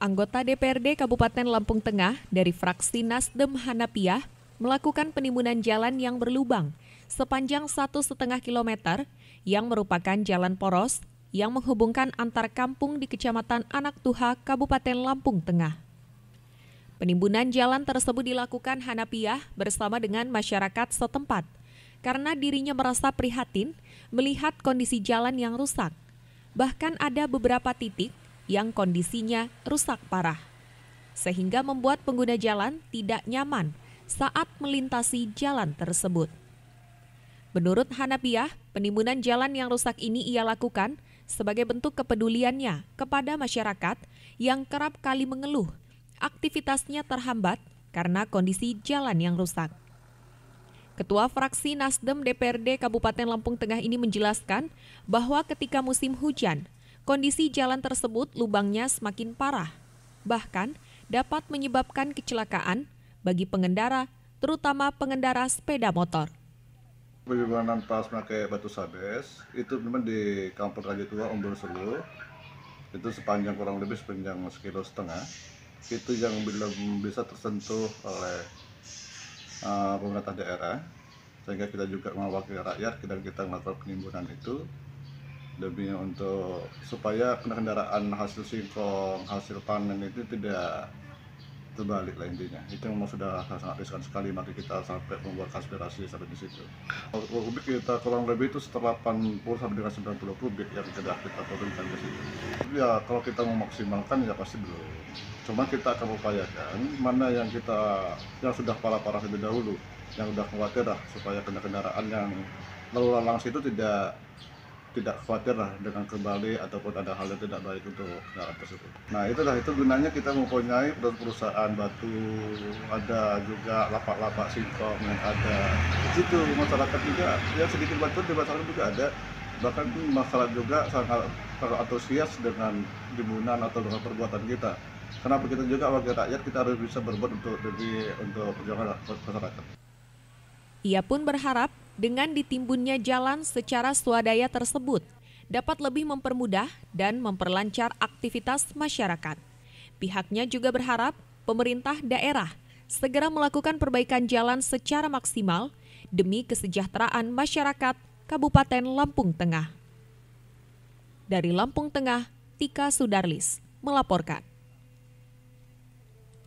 anggota DPRD Kabupaten Lampung Tengah dari fraksi Nasdem Hanapiah melakukan penimbunan jalan yang berlubang sepanjang satu setengah kilometer yang merupakan jalan poros yang menghubungkan antar kampung di Kecamatan Anak Tuha, Kabupaten Lampung Tengah. Penimbunan jalan tersebut dilakukan Hanapiah bersama dengan masyarakat setempat karena dirinya merasa prihatin melihat kondisi jalan yang rusak. Bahkan ada beberapa titik yang kondisinya rusak parah, sehingga membuat pengguna jalan tidak nyaman saat melintasi jalan tersebut. Menurut Hanabiah, penimbunan jalan yang rusak ini ia lakukan sebagai bentuk kepeduliannya kepada masyarakat yang kerap kali mengeluh aktivitasnya terhambat karena kondisi jalan yang rusak. Ketua fraksi Nasdem DPRD Kabupaten Lampung Tengah ini menjelaskan bahwa ketika musim hujan, Kondisi jalan tersebut lubangnya semakin parah, bahkan dapat menyebabkan kecelakaan bagi pengendara, terutama pengendara sepeda motor. Perjalanan pas pakai batu sabes itu memang di kampung Raja Tua umbul Selu itu sepanjang kurang lebih sepanjang sekilo setengah itu yang belum bisa tersentuh oleh uh, pemerintah daerah sehingga kita juga mewakili rakyat dan kita melakukan penimbunan itu demi untuk supaya kendaraan hasil singkong hasil panen itu tidak terbalik lah intinya itu memang sudah sangat riskan sekali mari kita sampai membuat aspirasi sampai di situ kubik kita kurang lebih itu setelah 80 sampai dengan 90 kubik yang sudah kita turunkan ke situ ya kalau kita memaksimalkan ya pasti belum cuma kita akan upayakan mana yang kita yang sudah parah-parah lebih dahulu yang sudah khawatir lah supaya kendaraan yang lalu lalang situ tidak tidak khawatir lah dengan kembali ataupun ada hal yang tidak baik untuk kendaraan tersebut. Nah itu dah itu gunanya kita mempunyai perusahaan batu, ada juga lapak-lapak singkong yang ada. Di situ masyarakat juga, ya sedikit bantuan di masyarakat juga ada. Bahkan masyarakat juga sangat terantusias dengan dimbunan atau dengan perbuatan kita. Kenapa kita juga warga rakyat kita harus bisa berbuat untuk demi untuk perjuangan masyarakat. Ia pun berharap dengan ditimbunnya jalan secara swadaya tersebut dapat lebih mempermudah dan memperlancar aktivitas masyarakat. Pihaknya juga berharap pemerintah daerah segera melakukan perbaikan jalan secara maksimal demi kesejahteraan masyarakat Kabupaten Lampung Tengah. Dari Lampung Tengah, Tika Sudarlis melaporkan.